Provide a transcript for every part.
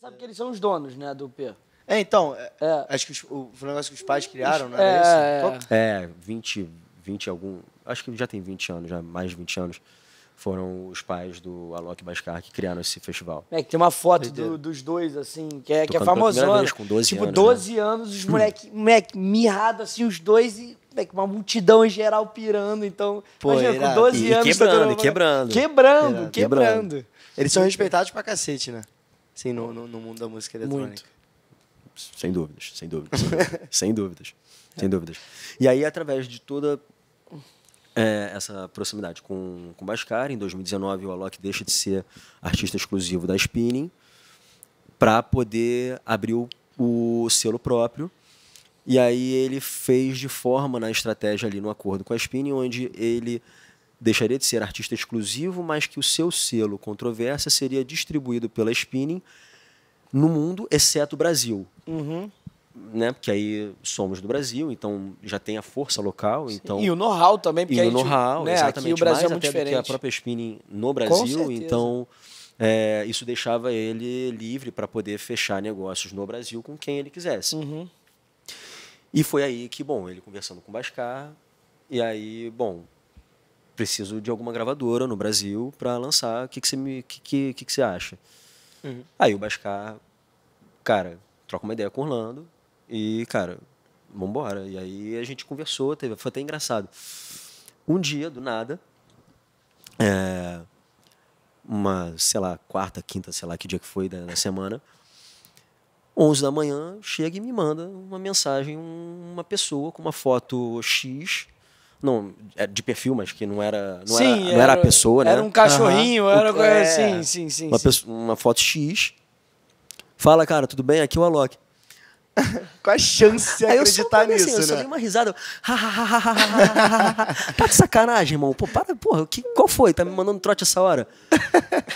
Você sabe que eles são os donos, né, do P. É, então, é, é. acho que os, o, o, negócio que os pais criaram, não era isso? É, 20, 20 é, é. algum... Acho que já tem 20 anos, já mais de 20 anos foram os pais do Alok Bascar que criaram esse festival. É, que tem uma foto do, dos dois, assim, que é, Tocando que é famosona. Vez, com 12 tipo, anos, 12 né? anos, os moleques, moleque mirrado, assim, os dois e moleque, uma multidão em geral pirando. Então, Pô, imagina, irado. com 12 e, anos... E tá quebrando, todo, quebrando, quebrando. Quebrando, quebrando. Eles são respeitados pra cacete, né? sim, no, no, no mundo da música eletrônica. Muito. Sem dúvidas, sem dúvidas. sem dúvidas, sem é. dúvidas. E aí, através de toda é, essa proximidade com, com Bascar, em 2019 o Alok deixa de ser artista exclusivo da Spinning para poder abrir o, o selo próprio. E aí ele fez de forma na estratégia ali no acordo com a Spinning, onde ele deixaria de ser artista exclusivo, mas que o seu selo Controvérsia seria distribuído pela Spinning no mundo, exceto o Brasil. Uhum. Né? Porque aí somos do Brasil, então já tem a força local. Então... E o know-how também, porque e aí o know-how, né? exatamente. Aqui o Brasil é mais é muito até diferente. do que a própria Spinning no Brasil, então é, isso deixava ele livre para poder fechar negócios no Brasil com quem ele quisesse. Uhum. E foi aí que, bom, ele conversando com o Bascar, e aí, bom, preciso de alguma gravadora no Brasil para lançar. O que, que você me, que, que, que, que você acha? Uhum. Aí o Bascar, cara, troca uma ideia com o Orlando e, cara, vamos embora. E aí a gente conversou, teve, foi até engraçado. Um dia, do nada, é, uma, sei lá, quarta, quinta, sei lá que dia que foi da, da semana, 11 da manhã, chega e me manda uma mensagem, uma pessoa com uma foto X não, é de perfil, mas que não era, não, sim, era, não era, era, a pessoa, né? Era um cachorrinho, uhum. era. É, sim, sim, sim. Uma, sim. uma foto X. Fala, cara, tudo bem? Aqui é o Alok. Qual a chance de acreditar nisso, assim, né? Eu só dei uma risada. tá de sacanagem, irmão. Pô, para, porra, que, qual foi? Tá me mandando trote essa hora?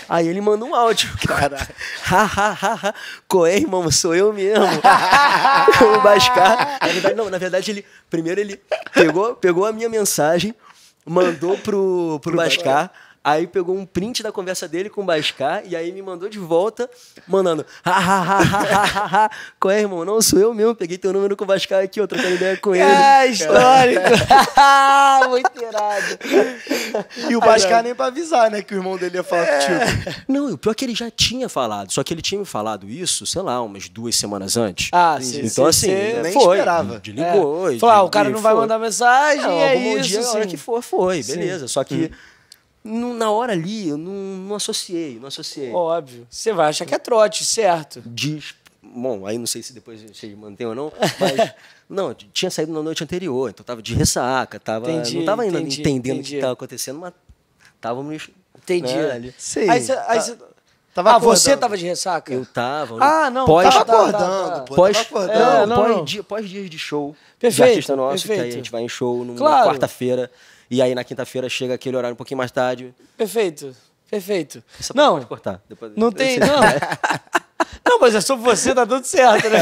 Aí ele manda um áudio. Caralho. Coé, irmão, sou eu mesmo. o Bascar. Na verdade, não, na verdade, ele. Primeiro ele pegou, pegou a minha mensagem, mandou pro, pro, pro Bascar. Aí pegou um print da conversa dele com o Bascar e aí me mandou de volta, mandando. Ha, Qual é, irmão? Não, sou eu mesmo. Peguei teu número com o Bascar aqui, eu trocando ideia com ele. É, histórico! Muito irado. E o Bascar nem pra avisar, né? Que o irmão dele ia falar é. contigo. Não, o pior é que ele já tinha falado. Só que ele tinha me falado isso, sei lá, umas duas semanas antes. Ah, sim. Então, sim, assim, nem foi. esperava. De ligou. É. Falou, ah, o cara não vai mandar mensagem. Não, é algum isso, dia, a hora que for, foi. Beleza. Sim. Só que. Hum na hora ali, eu não, não associei, não associei. Óbvio. Você vai achar que é trote, certo? Diz. Bom, aí não sei se depois vocês mantêm ou não, mas. não, tinha saído na noite anterior, então tava de ressaca, tava, entendi, não estava ainda entendi, entendendo o que estava acontecendo, mas estávamos. Entendi. Né, ali. Sei. Aí, tá, aí cê... Tava ah, acordando. você tava de ressaca? Eu tava. Ah, não, pós, tava acordando, pô. Pós, tava é, acordando. não, pós, Dia, pós dias de show. Perfeito. De artista nosso, perfeito. que aí a gente vai em show numa claro. quarta-feira. E aí na quinta-feira chega aquele horário um pouquinho mais tarde. Perfeito, perfeito. não, pode cortar. Depois, não tem, não. não, mas é sobre você, tá tudo certo, né?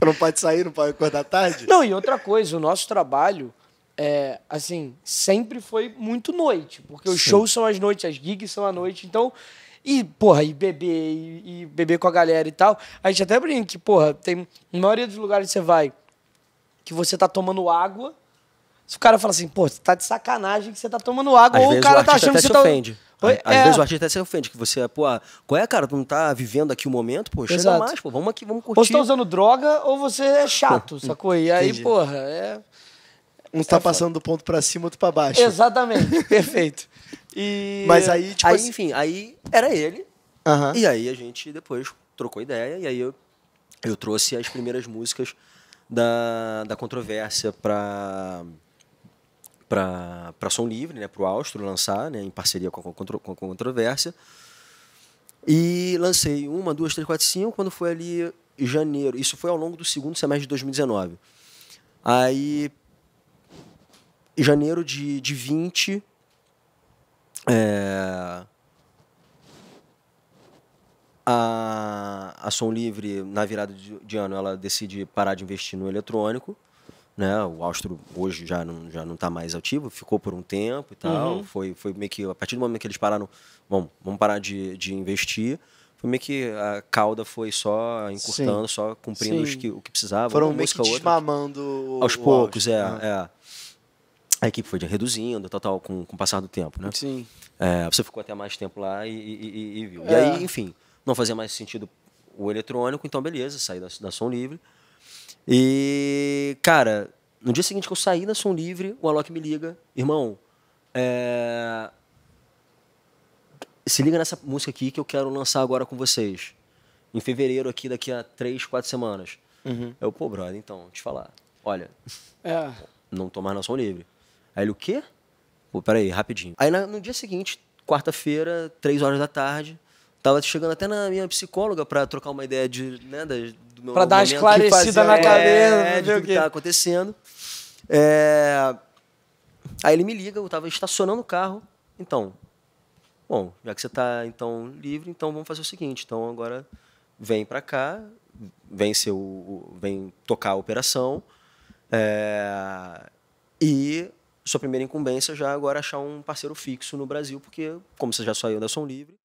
É. não pode sair, não pode acordar tarde. Não, e outra coisa, o nosso trabalho, é, assim, sempre foi muito noite, porque Sim. os shows são às noites, as gigs são à noite, então... E, porra, e beber, e, e beber com a galera e tal. A gente até brinca que, porra, tem... Na maioria dos lugares que você vai, que você tá tomando água se o cara fala assim, pô, você tá de sacanagem que você tá tomando água, Às ou o cara o tá achando que você tá. Ofende. Oi? Às é. vezes o é. artista até se ofende, que você, pô, qual é, cara? Tu não tá vivendo aqui o momento, pô, Exato. chega mais, pô, vamos aqui, vamos curtir. Ou você tá usando droga ou você é chato, sacou? E aí, Entendi. porra, é. Um tá passando do ponto para cima, outro para baixo. Exatamente, perfeito. E... Mas aí, tipo. Aí, assim... enfim, aí era ele. Uh -huh. E aí a gente depois trocou ideia, e aí eu, eu trouxe as primeiras músicas da, da controvérsia pra para Som Livre, né, para o Austro lançar, né, em parceria com a, com a Controvérsia. E lancei uma, duas, três, quatro, cinco, quando foi ali janeiro. Isso foi ao longo do segundo semestre de 2019. Aí, janeiro de, de 20. É, a, a Som Livre, na virada de, de ano, ela decide parar de investir no eletrônico né? O Austro hoje já não já não está mais ativo, ficou por um tempo e tal. Uhum. Foi foi meio que a partir do momento que eles pararam, bom, vamos parar de, de investir. Foi meio que a cauda foi só encurtando, Sim. só cumprindo Sim. que, o que precisava. Foram meio que desmamando aos poucos, Austro, é, né? é. A equipe foi reduzindo, tal, tal, com, com o passar do tempo, né? Sim. É, você ficou até mais tempo lá e, e, e, e viu. É. E aí, enfim, não fazia mais sentido o eletrônico, então beleza, saí da, da Som Livre e, cara, no dia seguinte que eu saí da Som Livre, o Alok me liga, irmão, é... se liga nessa música aqui que eu quero lançar agora com vocês. Em fevereiro aqui, daqui a três, quatro semanas. Uhum. Eu, pô, brother, então, te falar. Olha, é. não tô mais na Som Livre. Aí ele, o quê? Pô, peraí, rapidinho. Aí no dia seguinte, quarta-feira, três horas da tarde, Tava chegando até na minha psicóloga para trocar uma ideia de, né, da, do meu Para dar esclarecida na é, cabeça, é, de o que, tá acontecendo. É... Aí ele me liga, eu tava estacionando o carro. Então, bom, já que você tá então livre, então vamos fazer o seguinte, então agora vem para cá, vem ser o, vem tocar a operação. É... E sua primeira incumbência é já agora achar um parceiro fixo no Brasil, porque como você já saiu da Som Livre,